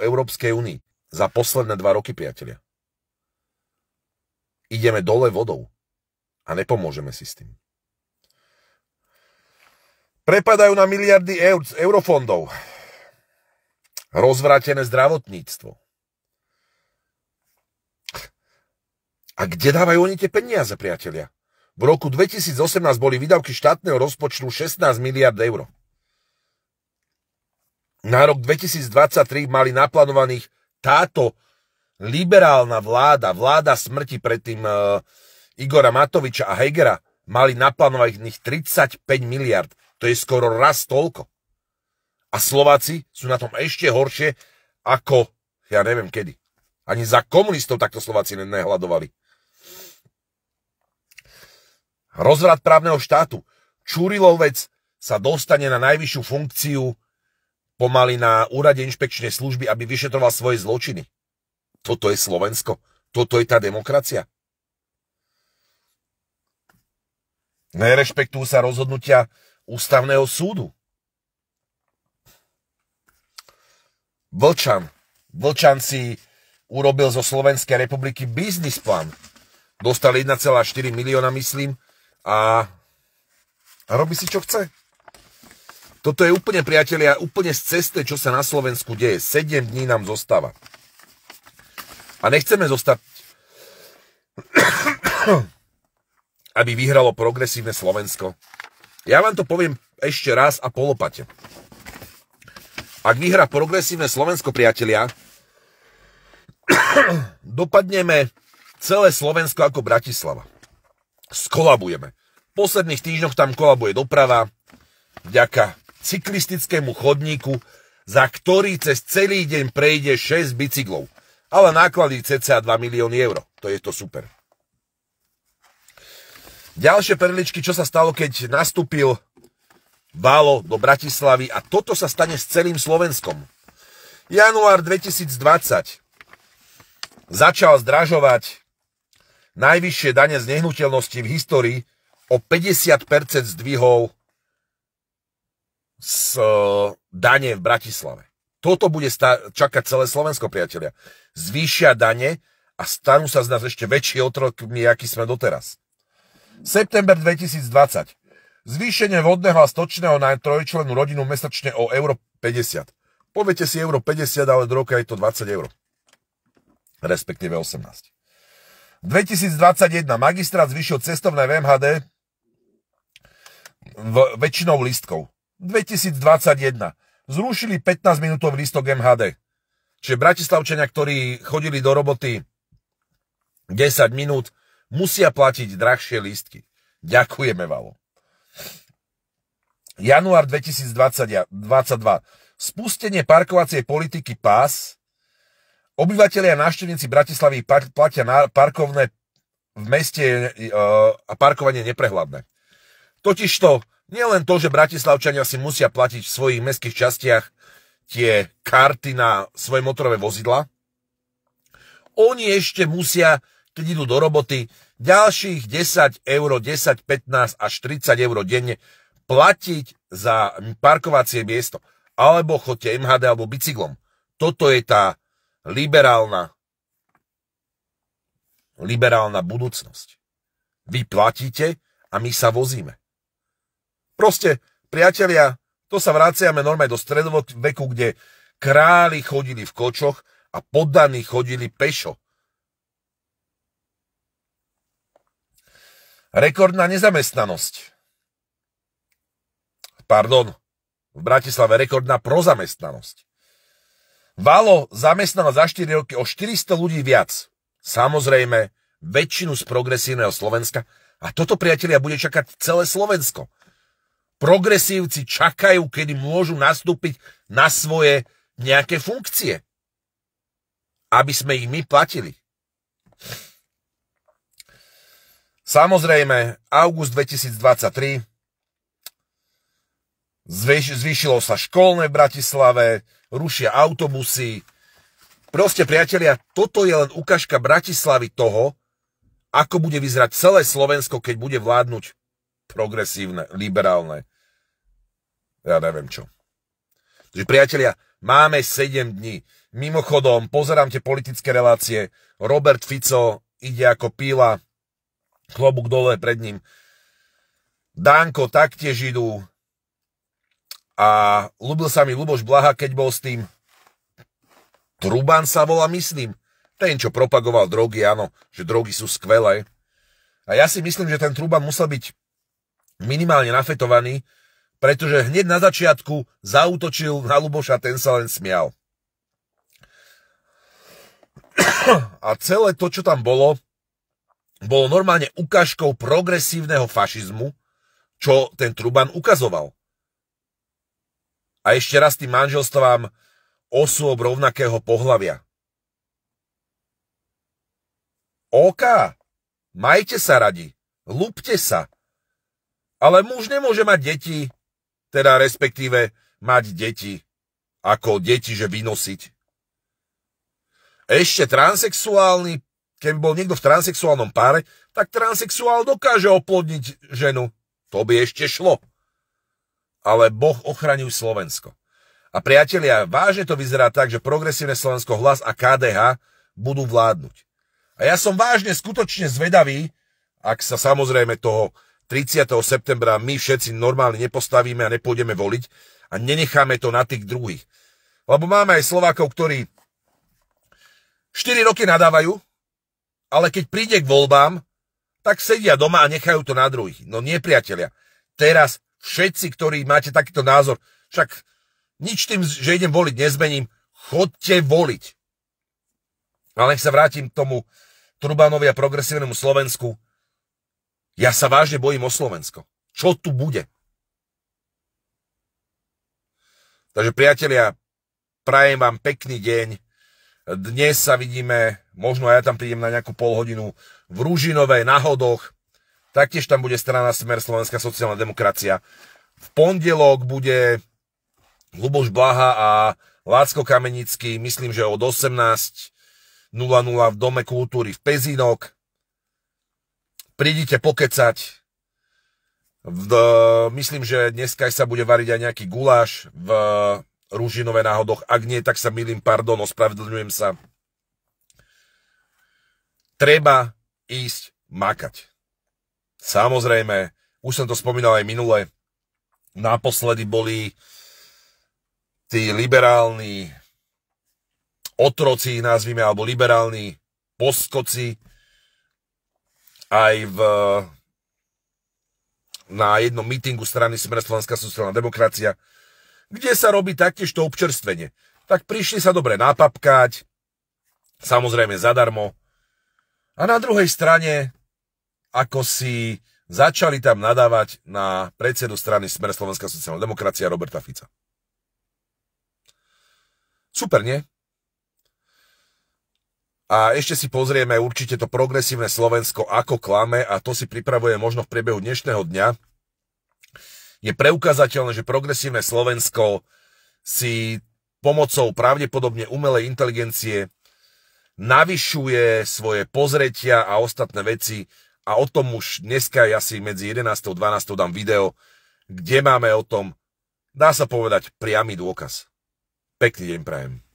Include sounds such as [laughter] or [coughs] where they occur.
Európskej únii za posledné dva roky, priatelia. Ideme dole vodou a nepomôžeme si s tým. Prepadajú na miliardy eur z eurofondov. Rozvrátené zdravotníctvo. A kde dávajú oni tie peniaze, priatelia? V roku 2018 boli výdavky štátneho rozpočtu 16 miliard eur na rok 2023 mali naplánovaných táto liberálna vláda, vláda smrti predtým uh, Igora Matoviča a Hegera, mali naplánovaných 35 miliard. To je skoro raz toľko. A Slováci sú na tom ešte horšie ako, ja neviem kedy. Ani za komunistov takto Slováci nehľadovali. Rozvrat právneho štátu. Čurilovec sa dostane na najvyššiu funkciu pomaly na úrade inšpekčnej služby, aby vyšetroval svoje zločiny. Toto je Slovensko. Toto je tá demokracia. Nerešpektujú sa rozhodnutia ústavného súdu. Vlčan. Vlčan si urobil zo Slovenskej republiky biznis plán. Dostal 1,4 milióna, myslím, a, a robí si, čo chce. Toto je úplne, priatelia, úplne z cesty, čo sa na Slovensku deje. 7 dní nám zostáva. A nechceme zostať, [coughs] aby vyhralo progresívne Slovensko. Ja vám to poviem ešte raz a polopate. Ak vyhrá progresívne Slovensko, priatelia, [coughs] dopadneme celé Slovensko ako Bratislava. Skolabujeme. V posledných týždňoch tam kolabuje doprava, vďaka cyklistickému chodníku, za ktorý cez celý deň prejde 6 bicyklov. Ale náklady cca 2 milióny eur. To je to super. Ďalšie perličky, čo sa stalo, keď nastúpil Valo do Bratislavy a toto sa stane s celým Slovenskom. Január 2020 začal zdražovať najvyššie dane z nehnuteľnosti v histórii o 50% zdvihov z eh, dane v Bratislave. Toto bude čakať celé Slovensko, priatelia. Zvýšia dane a stanú sa z nás ešte väčší otrokmi, aký sme doteraz. September 2020. Zvýšenie vodného a stočného na trojčlenú rodinu mesačne o euro 50. Poviete si euro 50, ale do roka je to 20 euro. Respektíve 18. 2021 magistrát zvýšil cestovné VMHD v, väčšinou listkov. 2021 zrušili 15 minútov listok MHD. Čiže bratislavčania, ktorí chodili do roboty 10 minút, musia platiť drahšie listky. Ďakujeme valo. Január 2022. Spustenie parkovacej politiky PAS. Obyvatelia a návštevníci Bratislavy platia parkovné v meste e, a parkovanie neprehľadné. Totižto nie len to, že bratislavčania si musia platiť v svojich mestských častiach tie karty na svoje motorové vozidla, oni ešte musia, keď idú do roboty, ďalších 10 eur, 10, 15 až 30 eur denne platiť za parkovacie miesto. Alebo chodte MHD alebo bicyklom. Toto je tá liberálna liberálna budúcnosť. Vy platíte a my sa vozíme. Proste, priatelia, to sa vraciame normálne do veku, kde králi chodili v kočoch a poddaní chodili pešo. Rekordná nezamestnanosť. Pardon, v Bratislave rekordná prozamestnanosť. Valo zamestnalo za 4 roky o 400 ľudí viac. Samozrejme, väčšinu z progresívneho Slovenska. A toto, priatelia, bude čakať celé Slovensko progresívci čakajú, kedy môžu nastúpiť na svoje nejaké funkcie. Aby sme ich my platili. Samozrejme, august 2023 zvýšilo sa školné v Bratislave, rušia autobusy. Proste, priatelia, toto je len ukážka Bratislavy toho, ako bude vyzerať celé Slovensko, keď bude vládnuť progresívne, liberálne, ja neviem čo. Takže priatelia, máme 7 dní. Mimochodom, pozerám tie politické relácie. Robert Fico ide ako píla, Chlobúk dole pred ním. Danko taktiež idú. A ľúbil sa mi Luboš Blaha, keď bol s tým. Truban sa volá, myslím. Ten, čo propagoval drogy, áno, že drogy sú skvelé. A ja si myslím, že ten Truban musel byť minimálne nafetovaný, pretože hneď na začiatku zautočil na Luboša, ten sa len smial. A celé to, čo tam bolo, bolo normálne ukážkou progresívneho fašizmu, čo ten Truban ukazoval. A ešte raz tým manželstvám osôb rovnakého pohlavia. OK, majte sa radi, lúpte sa, ale muž nemôže mať deti, teda respektíve mať deti, ako deti, že vynosiť. Ešte transexuálny, keby bol niekto v transexuálnom páre, tak transexuál dokáže oplodniť ženu. To by ešte šlo. Ale Boh ochraňuj Slovensko. A priatelia, vážne to vyzerá tak, že progresívne Slovensko hlas a KDH budú vládnuť. A ja som vážne skutočne zvedavý, ak sa samozrejme toho 30. septembra my všetci normálne nepostavíme a nepôjdeme voliť a nenecháme to na tých druhých. Lebo máme aj Slovákov, ktorí 4 roky nadávajú, ale keď príde k voľbám, tak sedia doma a nechajú to na druhých. No nie, priatelia. Teraz všetci, ktorí máte takýto názor, však nič tým, že idem voliť, nezmením. Chodte voliť. Ale nech sa vrátim k tomu Trubanovi a progresívnemu Slovensku. Ja sa vážne bojím o Slovensko. Čo tu bude? Takže priatelia, prajem vám pekný deň. Dnes sa vidíme, možno ja tam prídem na nejakú polhodinu v Rúžinovej, na Hodoch. Taktiež tam bude strana Smer Slovenská sociálna demokracia. V pondelok bude Luboš Blaha a Lácko Kamenický, myslím, že od 18.00 v Dome kultúry v Pezinok prídite pokecať. V, myslím, že dneska sa bude variť aj nejaký guláš v Rúžinové náhodoch. Ak nie, tak sa milím, pardon, ospravedlňujem sa. Treba ísť makať. Samozrejme, už som to spomínal aj minule, naposledy boli tí liberálni otroci, nazvime, alebo liberálni poskoci, aj v, na jednom mítingu strany Smer Slovenská sociálna demokracia, kde sa robí taktiež to občerstvenie. Tak prišli sa dobre napapkať, samozrejme zadarmo. A na druhej strane, ako si začali tam nadávať na predsedu strany Smer Slovenská sociálna demokracia Roberta Fica. Super, nie? A ešte si pozrieme určite to progresívne Slovensko, ako klame a to si pripravuje možno v priebehu dnešného dňa. Je preukázateľné, že progresívne Slovensko si pomocou pravdepodobne umelej inteligencie navyšuje svoje pozretia a ostatné veci a o tom už dneska ja si medzi 11. a 12. dám video, kde máme o tom, dá sa povedať, priamy dôkaz. Pekný deň prajem.